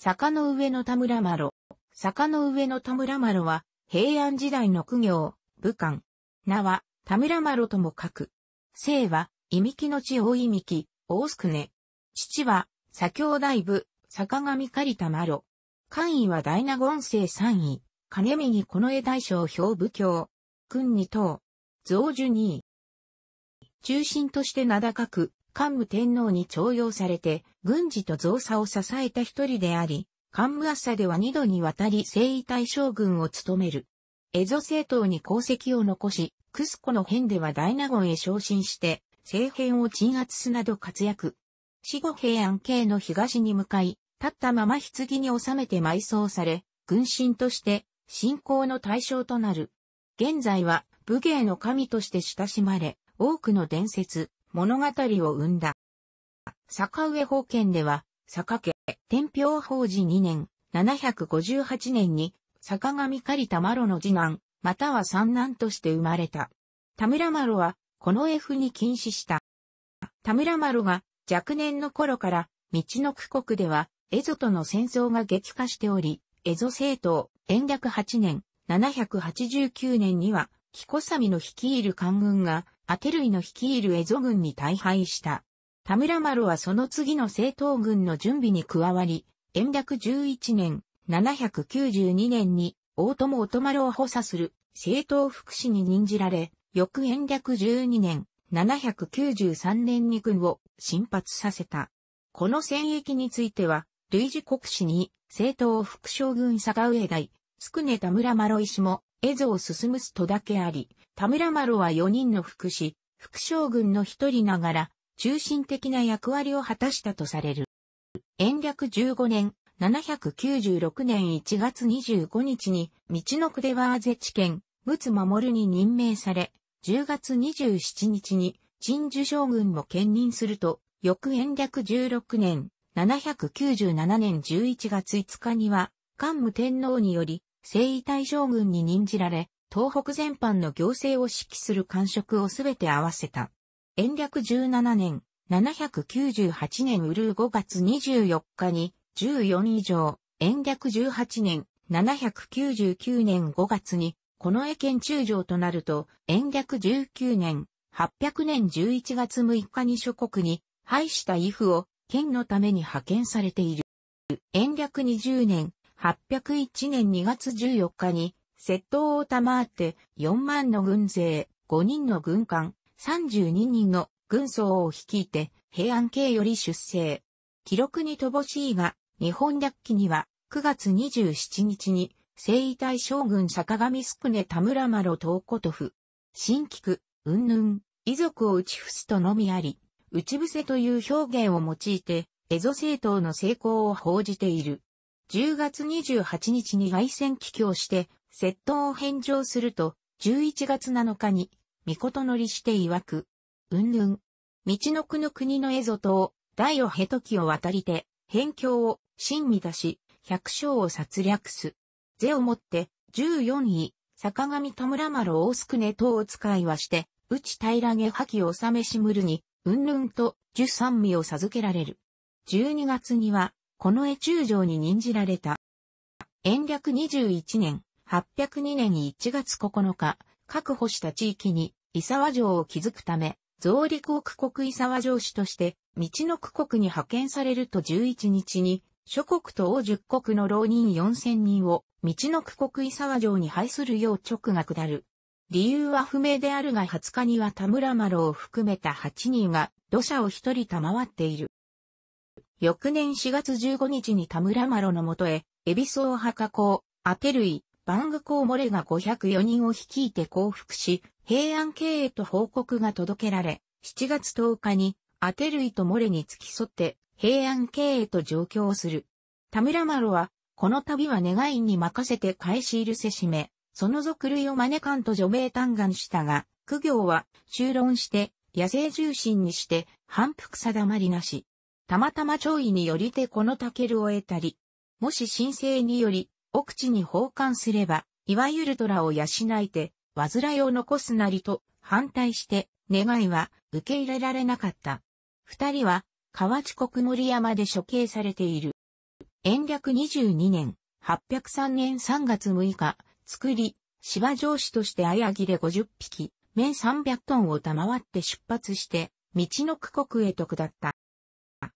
坂の上の田村呂。坂の上の田村呂は、平安時代の苦行、武漢。名は、田村呂とも書く。姓は、いみきの地大いみき、大すくね。父は、左京大部、坂上狩田呂。官位は大納言生三位、金右近衛大将兵部教。君二等。増樹二位。中心として名高く、桓武天皇に徴用されて、軍事と造作を支えた一人であり、桓武朝では二度にわたり征夷大将軍を務める。江戸政党に功績を残し、クスコの変では大納言へ昇進して、政変を鎮圧すなど活躍。死後平安系の東に向かい、立ったまま棺に収めて埋葬され、軍神として信仰の対象となる。現在は武芸の神として親しまれ、多くの伝説、物語を生んだ。坂上保険では、坂家、天平法寺。2年、758年に、坂上狩田麻呂の次男、または三男として生まれた。田村麻呂は、この F に禁止した。田村麻呂が若年の頃から、道の区国では、蝦夷との戦争が激化しており、蝦夷政党、延暦8年、789年には、木小さみの率いる官軍が、アテルイの率いるエゾ軍に大敗した。田村丸はその次の政党軍の準備に加わり、延暦11年、792年に、大友乙丸を補佐する政党福祉に任じられ、翌延暦12年、793年に軍を進発させた。この戦役については、類似国史に、政党副将軍坂上大、つくね田村丸石も、エゾを進むすとだけあり、田村呂は4人の副士、副将軍の一人ながら、中心的な役割を果たしたとされる。延暦15年、796年1月25日に、道のくでワーゼ知県、陸守に任命され、10月27日に、陳樹将軍も兼任すると、翌延暦16年、797年11月5日には、桓武天皇により、征夷大将軍に任じられ、東北全般の行政を指揮する官職をすべて合わせた。延暦17年、798年うる5月24日に、14以上、延暦18年、799年5月に、この絵県中将となると、延暦19年、800年11月6日に諸国に、廃した衣服を、県のために派遣されている。延暦20年、801年2月14日に、窃盗を賜って4万の軍勢、5人の軍艦、32人の軍曹を率いて平安系より出征。記録に乏しいが、日本略記には9月27日に征夷大将軍坂上宿根田村麻呂東琴府、新菊、云々、遺族を打ち伏すとのみあり、打ち伏せという表現を用いて、蝦夷政党の成功を報じている。10月28日に外戦帰郷して、窃盗を返上すると、11月7日に、御事乗りして曰く、うんぬん。道の国の国の蝦夷島、大をへときを渡りて、辺境を、真に出し、百姓を殺略す。是をもって、14位、坂上戸村丸大宿根等を使いはして、内平げ破棄を治めしむるに、うんぬんと、十三味を授けられる。12月には、この絵中将に任じられた。延暦21年、802年1月9日、確保した地域に伊沢城を築くため、増陸国国伊沢城主として、道の区国に派遣されると11日に、諸国と王十国の浪人4000人を、道の区国伊沢城に配するよう直が下る。理由は不明であるが20日には田村麻呂を含めた8人が土砂を1人賜っている。翌年4月15日に田村麻呂のもとへ、エビソー派加工、アテ類、バングコウモレが504人を率いて降伏し、平安経営と報告が届けられ、7月10日にアテルイとモレに付き添って平安経営と上京する。田村ロは、この旅は願いに任せて返し入るせしめ、その俗類を招かんと除名嘆願したが、苦行は、修論して、野生重心にして、反復定まりなし。たまたま弔意によりてこのタケルを得たり、もし申請により、奥地に奉還すれば、いわゆる虎を養いて、煩いを残すなりと反対して、願いは受け入れられなかった。二人は、河内国森山で処刑されている。延暦二十二年、八百三年三月六日、作り、芝城市として綾木で五十匹、面三百トンを賜って出発して、道の区国へと下った。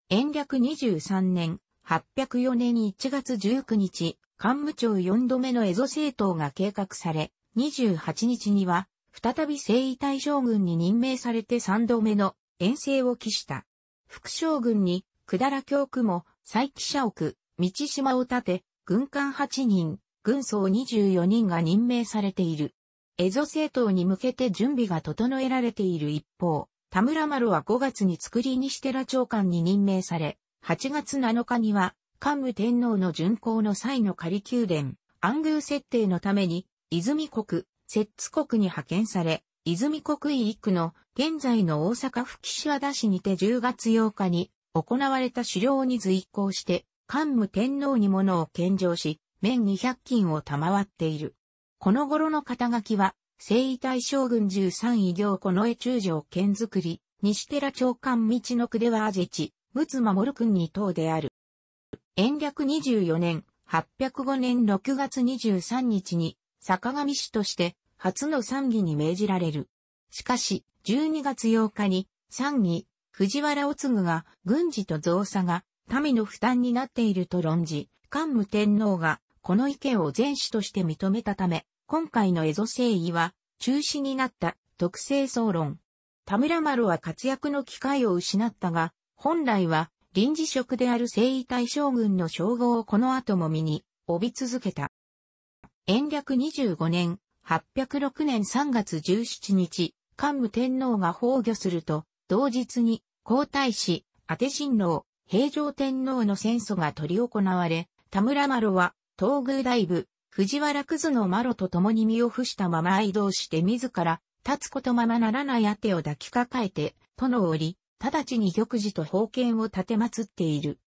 延暦二十三年、八百四年一月十九日、幹部長4度目のエゾ政党が計画され、28日には、再び征夷大将軍に任命されて3度目の遠征を期した。副将軍に、百済教区も、佐伯社屋、道島を建て、軍艦8人、軍曹24人が任命されている。エゾ政党に向けて準備が整えられている一方、田村丸は5月に作り西寺長官に任命され、8月7日には桓武天皇の巡行の際の仮宮殿、暗宮設定のために、泉国、摂津国に派遣され、泉国一区の現在の大阪府岸和田市にて10月8日に行われた狩猟に随行して、桓武天皇に物を献上し、面200金を賜っている。この頃の肩書きは、征夷大将軍13位行この絵中将剣作り、西寺長官道の区ではあぜち、陸奥守君に等である。延暦24年、805年6月23日に、坂上氏として、初の参議に命じられる。しかし、12月8日に、参議、藤原おつぐが、軍事と造作が、民の負担になっていると論じ、桓武天皇が、この意見を全主として認めたため、今回の蝦夷征夷は、中止になった、特性総論。田村丸は活躍の機会を失ったが、本来は、臨時職である征夷大将軍の称号をこの後も身に帯び続けた。延暦25年、806年3月17日、桓武天皇が崩御すると、同日に皇太子、宛達親平城天皇の戦争が取り行われ、田村麻呂は、東宮大部、藤原くずの麻呂と共に身を伏したまま移動して自ら、立つことままならないあてを抱きかかえて、殿を降り、直ちに玉寺と宝剣を立て祀っている。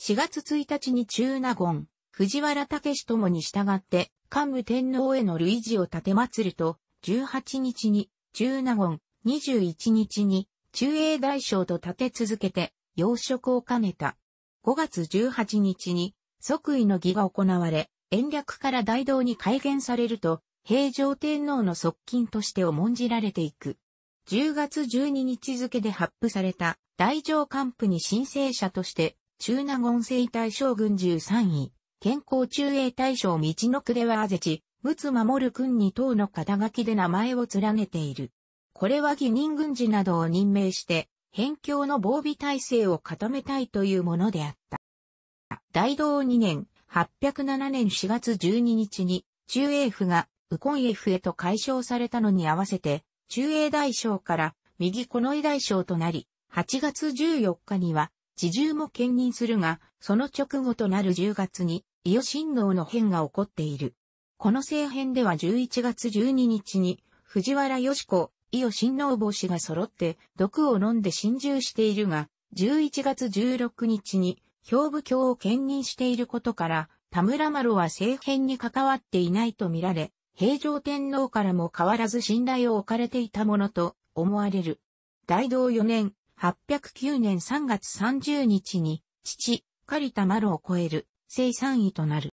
4月1日に中納言、藤原武史ともに従って、桓武天皇への類似を立て祀ると、18日に中納言、21日に中英大将と立て続けて、養殖を兼ねた。5月18日に即位の儀が行われ、延暦から大道に改元されると、平城天皇の側近として重んじられていく。10月12日付で発布された大乗官府に申請者として、中納言政大将軍13位、健康中英大将道の区ではあぜち、むつ守る君に等の肩書きで名前を連ねている。これは義任軍事などを任命して、辺境の防備体制を固めたいというものであった。大道2年、807年4月12日に、中英府が、ウコン府へと解消されたのに合わせて、中英大将から右近衛大将となり、8月14日には、自重も兼任するが、その直後となる10月に、伊予新王の変が起こっている。この政変では11月12日に、藤原義子、伊予新王帽子が揃って、毒を飲んで侵入しているが、11月16日に、兵部教を兼任していることから、田村麻呂は政変に関わっていないとみられ、平城天皇からも変わらず信頼を置かれていたものと思われる。大道4年、809年3月30日に、父、狩田丸を超える、生産位となる。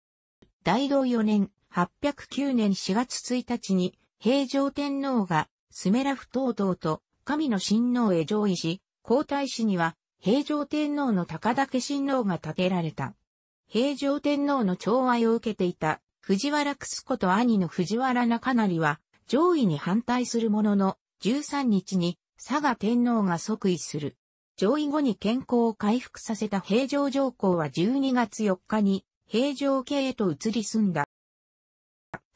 大道4年、809年4月1日に、平城天皇が、スメラフ等々と、神の神皇へ上位し、皇太子には、平城天皇の高岳神皇が建てられた。平城天皇の寵愛を受けていた藤原ク子と兄の藤原中成は、上位に反対するものの、13日に佐賀天皇が即位する。上位後に健康を回復させた平城上皇は12月4日に平城家へと移り住んだ。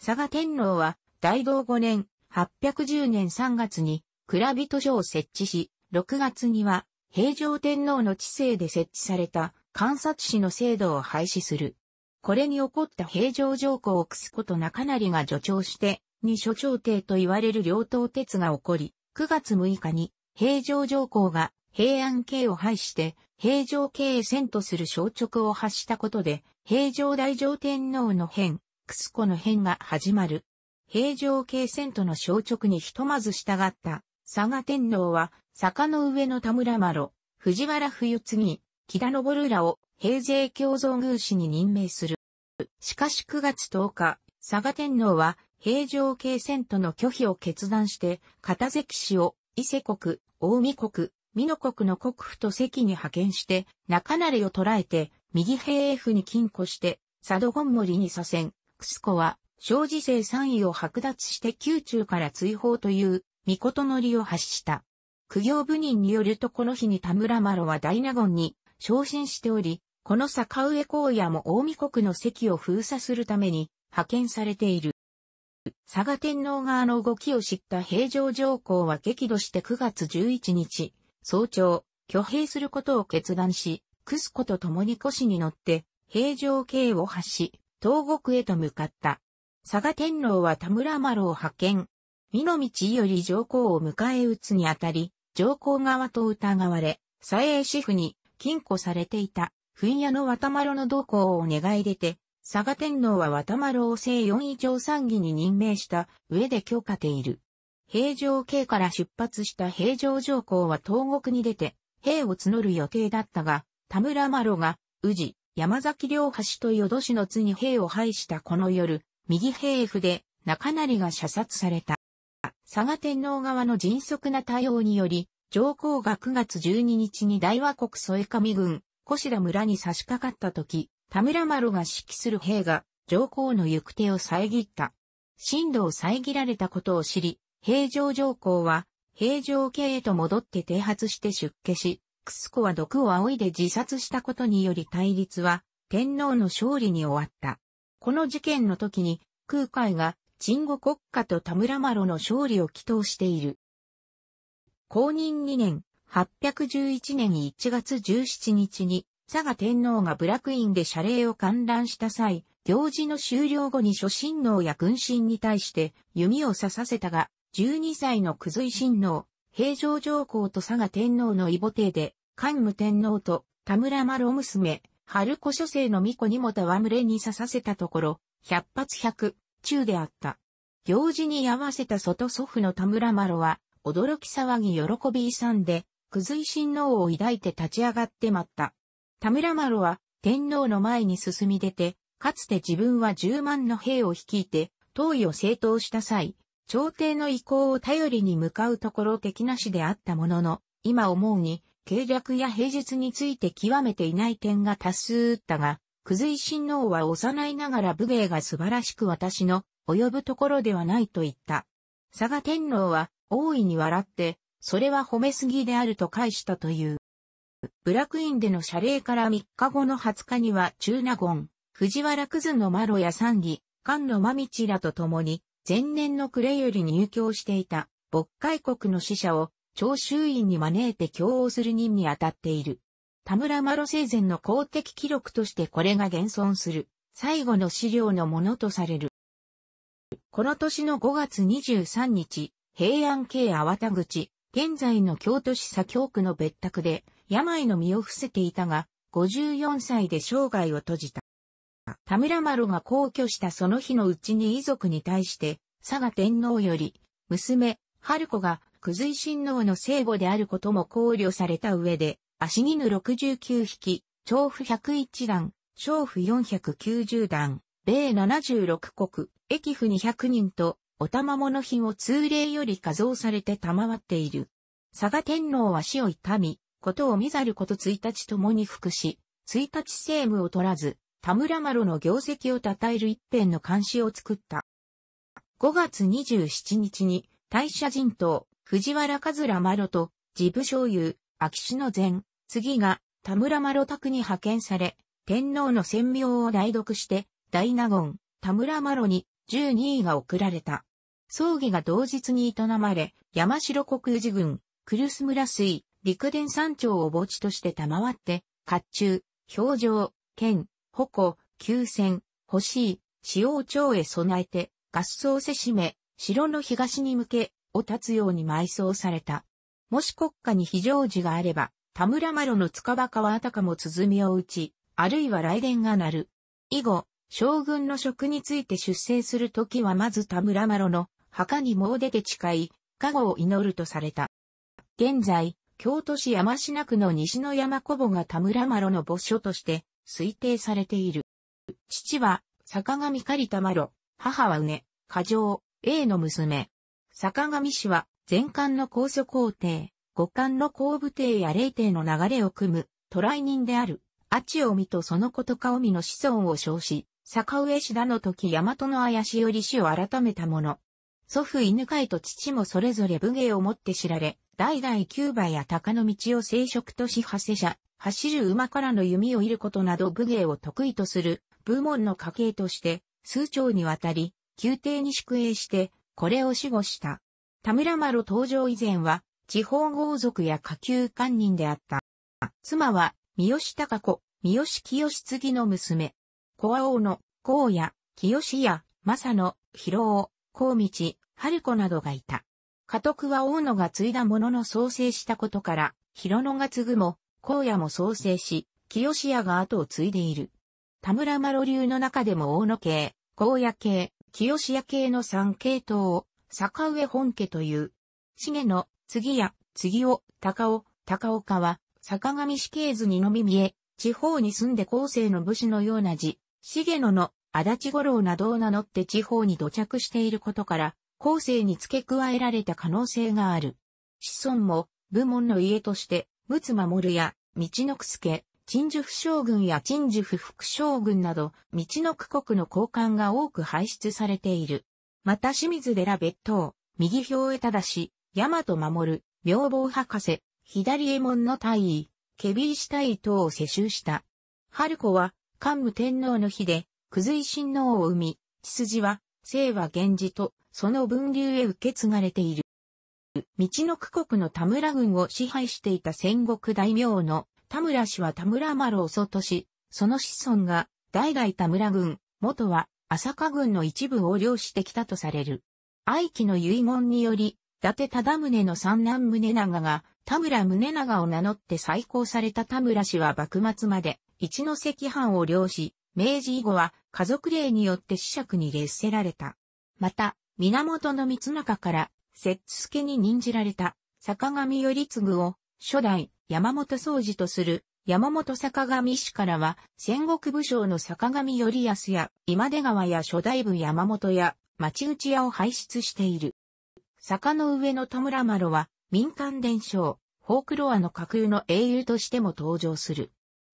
佐賀天皇は大道5年810年3月に蔵人所を設置し、6月には平城天皇の治世で設置された観察士の制度を廃止する。これに起こった平城上皇をくすことなかなりが助長して、二諸朝廷と言われる両党鉄が起こり、9月6日に平城上皇が平安系を廃して、平城系へ遷とする消直を発したことで、平城大上天皇の変、クスコの変が始まる。平城系遷との消直にひとまず従った、佐賀天皇は、坂の上の田村麻呂、藤原冬次、木田昇らを平勢共造宮司に任命する。しかし9月10日、佐賀天皇は平城京遷都の拒否を決断して、片関氏を伊勢国、大見国、美濃国の国府と関に派遣して、中成を捕らえて、右平英府に禁錮して、佐渡本森に左遷、楠子は、正児生3位を剥奪して宮中から追放という、御事のりを発した。苦行部人によるとこの日に田村麻呂は大納言に、昇進しており、この坂上荒野も大見国の席を封鎖するために派遣されている。佐賀天皇側の動きを知った平城上皇は激怒して9月11日、早朝、挙兵することを決断し、クスコと共に古に乗って、平城京を発し、東国へと向かった。佐賀天皇は田村丸を派遣。美濃道より上皇を迎え撃つにあたり、上皇側と疑われ、佐栄支府に禁錮されていた、んやの渡丸の同行を願い出て、佐賀天皇は渡丸を正四位長参議に任命した上で許可ている。平城京から出発した平城上皇は東国に出て、兵を募る予定だったが、田村麻呂が、宇治、山崎両橋と淀市の津に兵を配したこの夜、右兵府で中成が射殺された。佐賀天皇側の迅速な対応により、上皇が9月12日に大和国添上郡、小田村に差し掛かった時、田村丸が指揮する兵が、上皇の行く手を遮った。進路を遮られたことを知り、平城上皇は、平城家へと戻って停発して出家し、クスコは毒を仰いで自殺したことにより対立は、天皇の勝利に終わった。この事件の時に、空海が、鎮護国家と田村麻呂の勝利を祈祷している。公認2年、811年1月17日に、佐賀天皇がブラクインで謝礼を観覧した際、行事の終了後に諸親王や軍神に対して弓を刺させたが、12歳のず随親王、平城上皇と佐賀天皇の異母帝で、桓武天皇と田村呂娘、春子諸生の巫女にも戯れに刺させたところ、百発百中であった。行事に合わせた外祖父の田村丸は、驚き騒ぎ喜び勇んで、くずい親王を抱いて立ち上がって待った。田村丸は天皇の前に進み出て、かつて自分は十万の兵を率いて、東位を正当した際、朝廷の意向を頼りに向かうところ的なしであったものの、今思うに、計略や平日について極めていない点が多数打ったが、くずい親王は幼いながら武芸が素晴らしく私の及ぶところではないと言った。佐賀天皇は大いに笑って、それは褒めすぎであると返したという。ブラクインでの謝礼から3日後の20日には中納言、藤原くずのマロや三義、菅野真道らと共に、前年の暮れより入教していた、渤海国の使者を、長州院に招いて共応する任に当たっている。田村マロ生前の公的記録としてこれが現存する、最後の資料のものとされる。この年の5月23日、平安京粟田口、現在の京都市左京区の別宅で、病の身を伏せていたが、54歳で生涯を閉じた。田村丸が皇居したその日のうちに遺族に対して、佐賀天皇より、娘、春子が、九随親王の聖母であることも考慮された上で、足六69匹、長府101段、娼婦490段、米76国、駅府200人と、お賜物品を通例より加増されて賜っている。佐賀天皇は死を痛み、ことを見ざること一日ともに服し、一日政務を取らず、田村麻呂の業績を称える一辺の監視を作った。5月27日に、大社人党、藤原和良麻呂と、自部醤友、秋篠前、次が、田村麻呂宅に派遣され、天皇の専名を代読して、大納言、田村麻呂に、12位が贈られた。葬儀が同日に営まれ、山城国軍、郡、来栖村水、陸伝山頂を墓地として賜って、甲冑、表情、剣、矛、急戦、欲しい、使用へ備えて、合葬せしめ、城の東に向け、を立つように埋葬された。もし国家に非常時があれば、田村麻呂の塚場かはあたかも鼓を打ち、あるいは雷電が鳴る。以後、将軍の職について出征するときはまず田村麻呂の墓に詣でて誓い、加護を祈るとされた。現在、京都市山科区の西の山古母が田村麻呂の墓所として推定されている。父は坂上狩田麻呂、母は畝、過剰、A の娘。坂上氏は前官の高祖皇帝、五官の皇武帝や霊帝の流れを組む、渡来人である、阿を見とそのことか臣の子孫を称し、坂上氏田の時大和の怪しより氏を改めたもの。祖父犬飼と父もそれぞれ武芸をもって知られ、代々キューバや鷹の道を生殖とし派生者、走る馬からの弓を射ることなど武芸を得意とする部門の家系として、数長にわたり、宮廷に宿営して、これを守護した。田村呂登場以前は、地方豪族や下級官人であった。妻は、三好高子、三好清次の娘。小青の、高野、清や、正野、広尾、光道、春子などがいた。家督は大野が継いだものの創生したことから、広野が継ぐも、荒野も創生し、清屋が後を継いでいる。田村麻呂流の中でも大野系、荒野系、清屋系の三系統を、坂上本家という。重野、次屋、次尾、高尾、高岡は、坂上死刑図にのみ見え、地方に住んで後世の武士のような字、茂野の足立五郎などを名乗って地方に土着していることから、後世に付け加えられた可能性がある。子孫も、部門の家として、陸奥守や、道のく助、鎮守府将軍や鎮守府副将軍など、道のく国の高官が多く輩出されている。また清水寺別当、右へただし、大和守、明坊博士、左衛門の大尉、ケビーシ大等を世襲した。春子は、桓武天皇の日で、九随親王を生み、血筋は、清和源氏と、その分流へ受け継がれている。道の区国の田村軍を支配していた戦国大名の田村氏は田村丸を祖とし、その子孫が代々田村軍、元は浅香軍の一部を領してきたとされる。愛機の遺言により、伊達忠宗の三男宗長が田村宗長を名乗って再興された田村氏は幕末まで一ノ関藩を領し、明治以後は家族令によって子爵に列せられた。また、源の三中から、摂津助に任じられた、坂上頼次を、初代、山本総司とする、山本坂上氏からは、戦国武将の坂上頼康や、今出川や初代部山本や、町内屋を輩出している。坂の上の戸村麻呂は、民間伝承、フォークロアの架空の英雄としても登場する。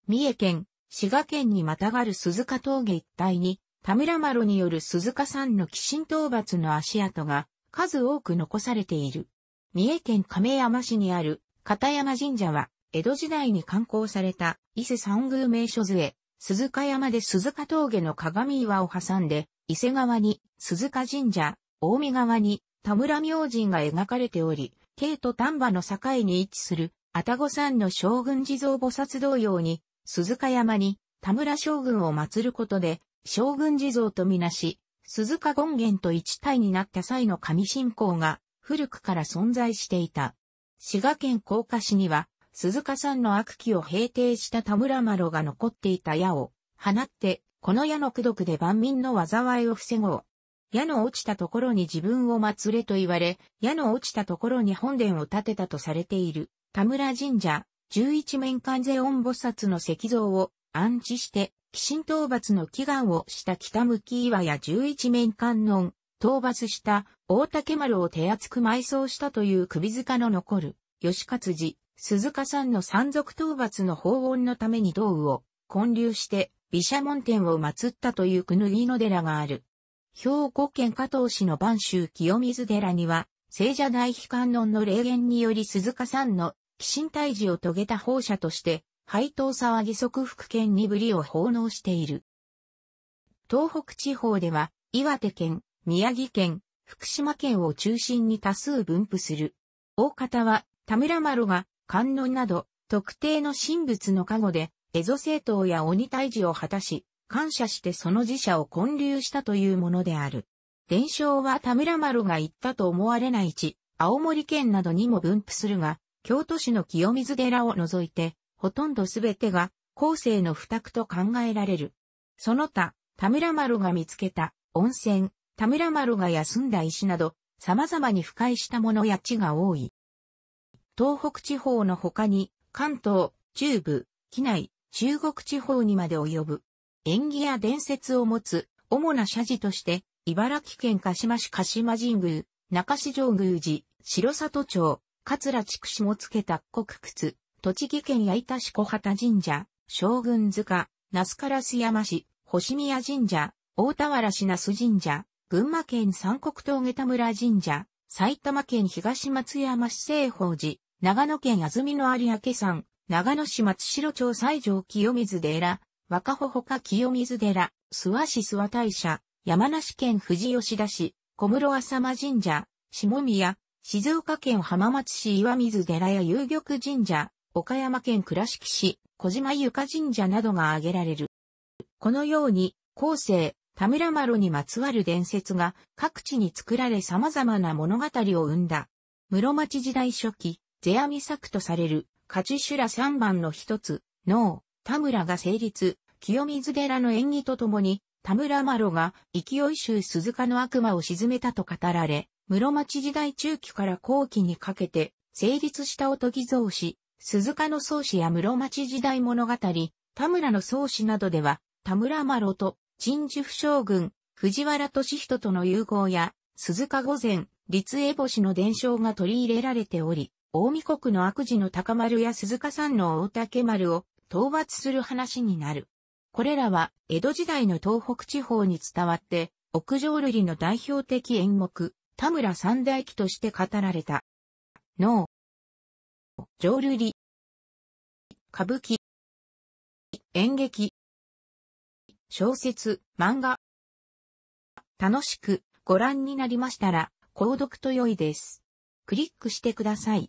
三重県滋賀県にまたがる鈴鹿峠一帯に、田村麻呂による鈴鹿山の鬼神討伐の足跡が数多く残されている。三重県亀山市にある片山神社は、江戸時代に観光された伊勢三宮名所図へ、鈴鹿山で鈴鹿峠の鏡岩を挟んで、伊勢川に鈴鹿神社、大見川に田村明神が描かれており、京都丹波の境に位置する、愛宕山の将軍地蔵菩薩同様に、鈴鹿山に田村将軍を祀ることで、将軍地蔵とみなし、鈴鹿権現と一体になった際の神信仰が古くから存在していた。滋賀県甲賀市には、鈴鹿山の悪鬼を平定した田村麻呂が残っていた矢を放って、この矢の功徳で万民の災いを防ごう。矢の落ちたところに自分を祀れと言われ、矢の落ちたところに本殿を建てたとされている田村神社、十一面観世音菩薩の石像を安置して、鬼神討伐の祈願をした北向岩や十一面観音、討伐した大竹丸を手厚く埋葬したという首塚の残る、吉勝寺、鈴鹿山の山賊討伐の法音のために道具を建立して、毘沙門天を祀ったというくぬぎの寺がある。兵庫県加藤市の万州清水寺には、聖者大悲観音の霊言により鈴鹿山の寄神退治を遂げた放射として、配当沢義足福県にぶりを奉納している。東北地方では、岩手県、宮城県、福島県を中心に多数分布する。大方は、田村丸が、観音など、特定の神仏の加護で、蝦夷政党や鬼退治を果たし、感謝してその寺社を建立したというものである。伝承は田村丸が行ったと思われない地、青森県などにも分布するが、京都市の清水寺を除いて、ほとんどすべてが後世の付託と考えられる。その他、田村丸が見つけた温泉、田村丸が休んだ石など、様々に腐敗したものや地が多い。東北地方の他に、関東、中部、機内、中国地方にまで及ぶ。縁起や伝説を持つ、主な社寺として、茨城県鹿島市鹿島神宮、中市上宮寺、白里町、桂畜子もつけた国靴、栃木県八板市小畑神社、将軍塚、那須烏山市、星宮神社、大田原市那須神社、群馬県三国峠田村神社、埼玉県東松山市西宝寺、長野県安曇野有明山、長野市松代町西条清水寺、若穂他清水寺、諏訪市諏訪大社、山梨県富士吉田市、小室浅間神社、下宮、静岡県浜松市岩水寺や遊玉神社、岡山県倉敷市、小島ゆか神社などが挙げられる。このように、後世、田村呂にまつわる伝説が各地に作られ様々な物語を生んだ。室町時代初期、世阿弥作とされる、勝修羅三番の一つ、能、田村が成立、清水寺の縁起とともに、田村麻呂が勢い衆鈴鹿の悪魔を沈めたと語られ、室町時代中期から後期にかけて成立したおとぎ造詞、鈴鹿の宗師や室町時代物語、田村の宗師などでは、田村麻呂と、陳寿不将軍、藤原敏人との融合や、鈴鹿御前、立江星の伝承が取り入れられており、大見国の悪事の高丸や鈴鹿山の大竹丸を討伐する話になる。これらは、江戸時代の東北地方に伝わって、屋上瑠璃の代表的演目、田村三大記として語られた。能、浄瑠璃、歌舞伎、演劇、小説、漫画。楽しくご覧になりましたら、購読と良いです。クリックしてください。